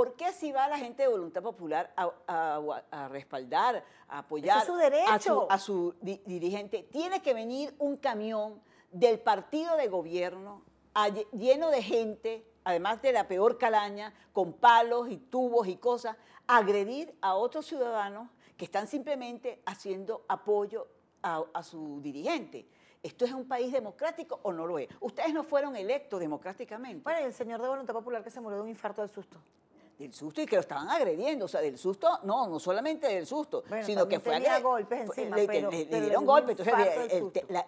¿Por qué si va la gente de Voluntad Popular a, respaldar, a apoyar a su, dirigente? Tiene que venir un camión del partido de gobierno lleno de gente, además de la peor calaña, con palos y tubos y cosas, a agredir a otros ciudadanos que están simplemente haciendo apoyo a, su dirigente. ¿Esto es un país democrático o no lo es? Ustedes no fueron electos democráticamente. ¿Para el señor de Voluntad Popular que se murió de un infarto de susto del susto y que lo estaban agrediendo, o sea, del susto, no, no solamente del susto, sino que fue tenía golpes encima, le, le, dieron golpes, entonces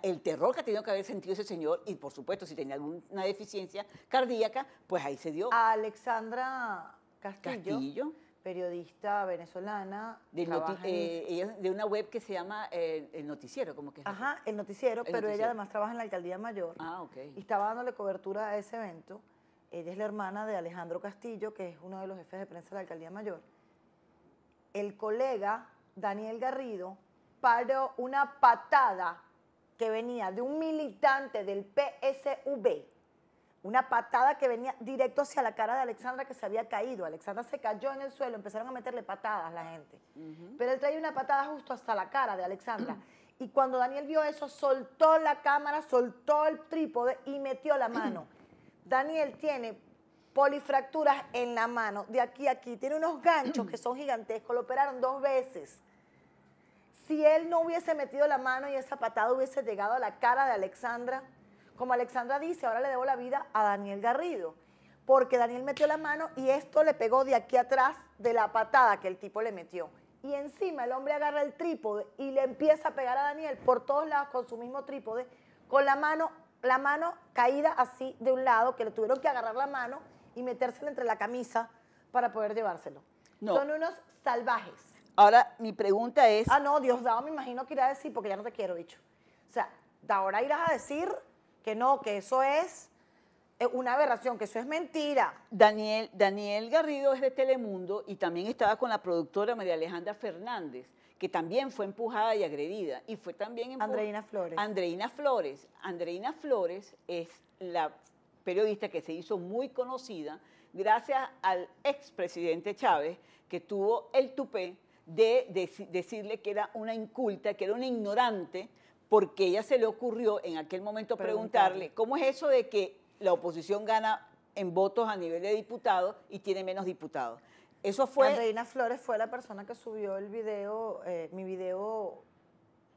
el, terror que ha tenido que haber sentido ese señor y por supuesto si tenía alguna deficiencia cardíaca, pues ahí se dio. A Alexandra Castillo, periodista venezolana, eh, ella de una web que se llama eh, El Noticiero, como que es Ajá, El Noticiero, pero ella además trabaja en la alcaldía mayor. Ah, Y estaba dándole cobertura a ese evento ella es la hermana de Alejandro Castillo, que es uno de los jefes de prensa de la Alcaldía Mayor. El colega Daniel Garrido paró una patada que venía de un militante del PSV, una patada que venía directo hacia la cara de Alexandra que se había caído. Alexandra se cayó en el suelo, empezaron a meterle patadas a la gente. Pero él traía una patada justo hasta la cara de Alexandra. y cuando Daniel vio eso, soltó la cámara, soltó el trípode y metió la mano. Daniel tiene polifracturas en la mano, de aquí a aquí. Tiene unos ganchos que son gigantescos, lo operaron dos veces. Si él no hubiese metido la mano y esa patada hubiese llegado a la cara de Alexandra, como Alexandra dice, ahora le debo la vida a Daniel Garrido, porque Daniel metió la mano y esto le pegó de aquí atrás de la patada que el tipo le metió. Y encima el hombre agarra el trípode y le empieza a pegar a Daniel por todos lados con su mismo trípode, con la mano la mano caída así de un lado, que le tuvieron que agarrar la mano y metérsela entre la camisa para poder llevárselo. Son unos salvajes. Ahora, mi pregunta es... Ah, no, Diosdado me imagino que irá a decir, porque ya no te quiero, dicho. O sea, de ahora irás a decir que no, que eso es eh, una aberración, que eso es mentira. Daniel, Daniel Garrido es de Telemundo y también estaba con la productora María Alejandra Fernández que también fue empujada y agredida. Y fue también... Andreina Flores. Andreina Flores. Andreina Flores es la periodista que se hizo muy conocida gracias al expresidente Chávez, que tuvo el tupé de, decirle que era una inculta, que era una ignorante, porque ella se le ocurrió en aquel momento preguntarle ¿cómo es eso de que la oposición gana en votos a nivel de diputados y tiene menos diputados? Eso fue... Reina Flores fue la persona que subió el video, eh, mi video,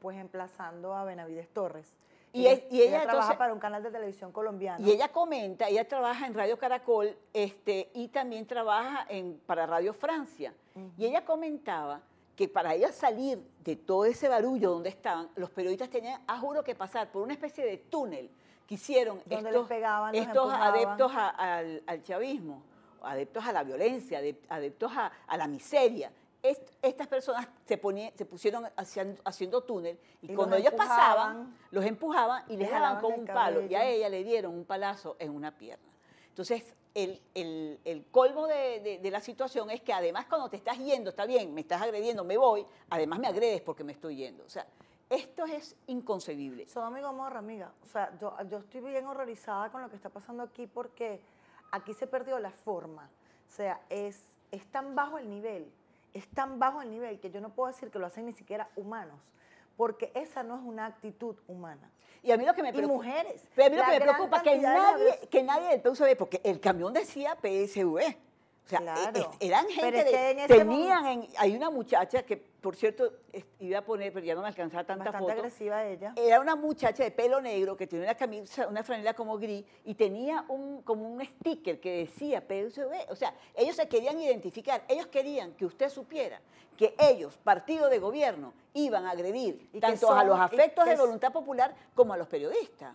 pues emplazando a Benavides Torres. Y, ella, trabaja para un canal de televisión colombiano. Y ella comenta, ella trabaja en Radio Caracol este, y también trabaja en, para Radio Francia. Y ella comentaba que para ella salir de todo ese barullo donde estaban, los periodistas tenían, a juro, que pasar por una especie de túnel que hicieron donde estos, pegaban, estos adeptos al chavismo adeptos a la violencia, adeptos a, la miseria. estas personas se, ponían, se pusieron haciendo, túnel y, cuando ellos pasaban, los empujaban y les daban con un palo y a ella le dieron un palazo en una pierna. Entonces, el, colmo de, la situación es que además cuando te estás yendo, está bien, me estás agrediendo, me voy, además me agredes porque me estoy yendo. O sea, esto es inconcebible. Son amigo morra, amiga. O sea, yo estoy bien horrorizada con lo que está pasando aquí porque Aquí se perdió la forma. O sea, es, tan bajo el nivel, es tan bajo el nivel que yo no puedo decir que lo hacen ni siquiera humanos porque esa no es una actitud humana. Y a mí lo que me preocupa, y mujeres, que me preocupa que nadie, que nadie del PSV, porque el camión decía PSV, o sea, eran gente que tenían hay una muchacha que por cierto iba a poner, pero ya no me alcanzaba tanta bastante agresiva ella. Era una muchacha de pelo negro que tenía una camisa, una franela como gris y tenía un como un sticker que decía PSV, o sea, ellos se querían identificar, ellos querían que usted supiera que ellos, partido de gobierno, iban a agredir tanto a los afectos de voluntad popular como a los periodistas.